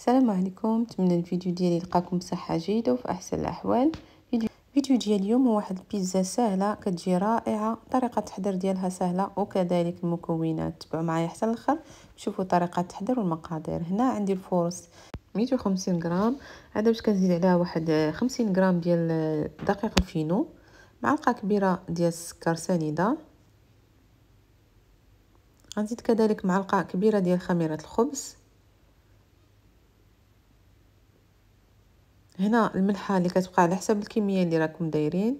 السلام عليكم نتمنى الفيديو ديالي يلقاكم بصحه جيده وفي احسن الاحوال الفيديو ديال اليوم هو واحد البيتزا سهله كتجي رائعه طريقه التحضير ديالها سهله وكذلك المكونات تبعوا معايا حتى الاخر شوفوا طريقه التحضير والمقادير هنا عندي الفورس 150 غرام عاد باش كنزيد عليها واحد 50 غرام ديال دقيق الفينو معلقه كبيره ديال السكر سنيده غنزيد كذلك معلقه كبيره ديال خميره الخبز هنا الملحه اللي كتبقى على حسب الكميه اللي راكم دايرين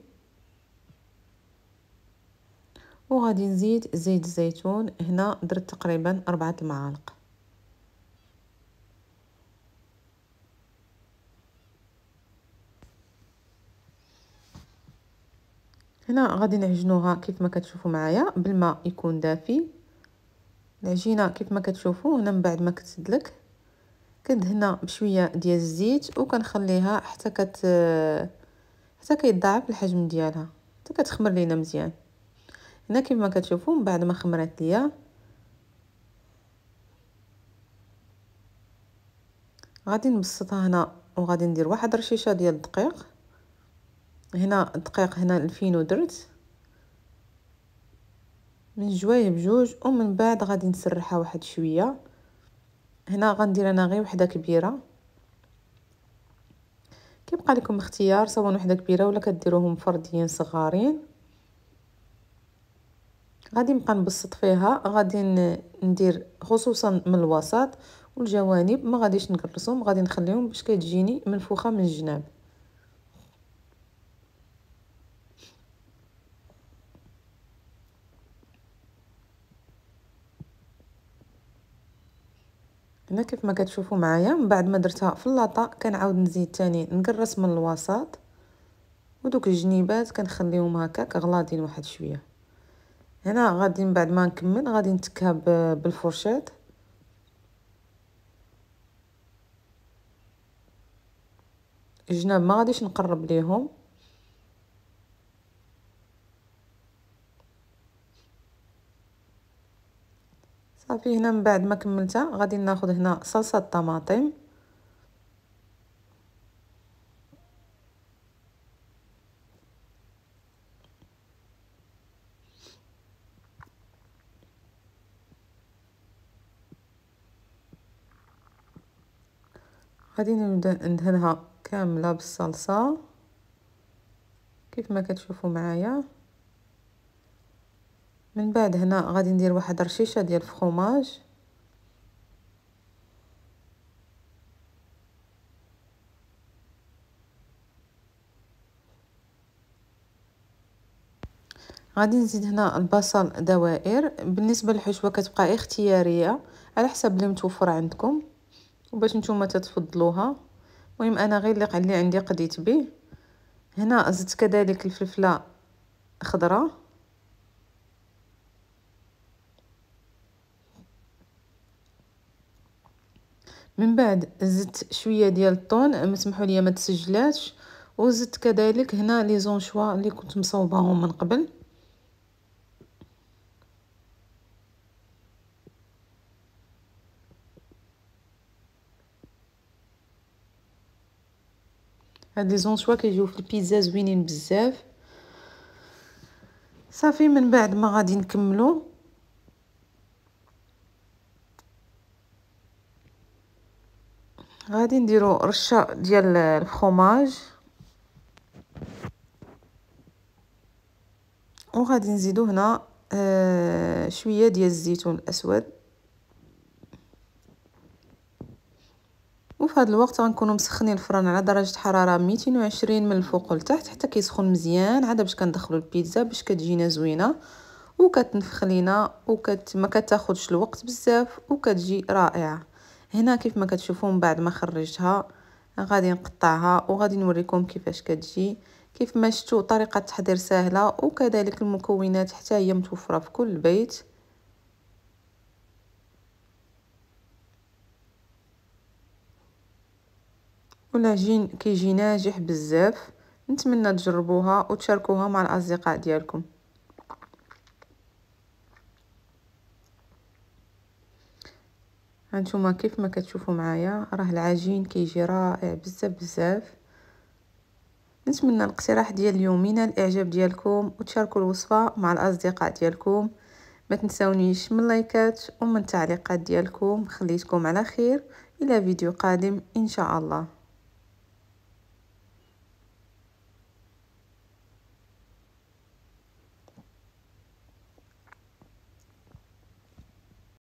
وغادي نزيد زيت الزيتون هنا درت تقريبا أربعة المعالق هنا غادي نعجنوها كيف ما كتشوفوا معايا بالماء يكون دافي العجينه كيف ما كتشوفوا هنا من بعد ما كتسدلك كدهنا بشويه ديال الزيت وكنخليها حتى كت حتى كيتضاعف الحجم ديالها حتى كتخمر لينا مزيان هنا كما كتشوفوا من بعد ما خمرت ليا غادي نبسطها هنا وغادي ندير واحد رشيشه ديال الدقيق هنا الدقيق هنا الفينو درت من جوايه بجوج ومن بعد غادي نسرحها واحد شويه هنا غندير انا غير وحده كبيره كيبقى لكم اختيار سواء وحده كبيره ولا كديروهم فرديين صغارين غادي نبقى نبسط فيها غادي ندير خصوصا من الوسط والجوانب ما غاديش نكرسهم غادي نخليهم باش كتجيني منفوخه من الجناب هنا كيف ما كتشوفوا معايا من بعد ما درتها في اللاطا كنعاود نزيد تاني نكرس من الوسط ودوك الجنيبات كنخليهم هكاك غلاضين واحد شويه هنا غادي من بعد ما نكمل غادي نتكها بالفرشاه الجناب ما غاديش نقرب ليهم صافي هنا من بعد ما كملتها غادي ناخذ هنا صلصه الطماطم غادي نبدا ندهنها كامله بالصلصه كيف ما كتشوفوا معايا من بعد هنا غادي ندير واحد رشيشه ديال الفخوماج غادي نزيد هنا البصل دوائر بالنسبه للحشوه كتبقى اختياريه على حسب اللي متوفر عندكم وباش نتوما تتفضلوها المهم انا غير اللي اللي عندي قديت به هنا زدت كذلك الفلفله خضراء من بعد زدت شويه ديال الطون مسمحوا لي ما تسجلاتش وزدت كذلك هنا لي زونشوا اللي كنت مصوباهم من قبل هاد لي زونشوا كيجيو في البيتزا زوينين بزاف صافي من بعد ما غادي نكملو غادي نديرو رشه ديال الفخوماج وغادي نزيدو هنا آه، شويه ديال الزيتون الاسود وفي هذا الوقت غنكونوا مسخنين الفرن على درجه حراره 220 من الفوق لتحت حتى كيسخن مزيان عاد باش كندخلوا البيتزا باش كتجينا زوينه وكتنفخ لينا وكت ما كتاخذش الوقت بزاف وكتجي رائعه هنا كيف ما كتشوفون من بعد ما خرجتها غادي نقطعها وغادي نوريكم كيفاش كتجي كيف ما شفتوا طريقه التحضير سهله وكذلك المكونات حتى هي متوفره في كل بيت والعجين كيجي ناجح بزاف نتمنى تجربوها وتشاركوها مع الاصدقاء ديالكم هانتوما كيف ما كتشوفوا معايا راه العجين كيجي رائع بزاف بزاف نتمنى الاقتراح ديال اليوم ينال الاعجاب ديالكم وتشاركوا الوصفه مع الاصدقاء ديالكم ما تنساونيش من لايكات ومن التعليقات ديالكم خليتكم على خير الى فيديو قادم ان شاء الله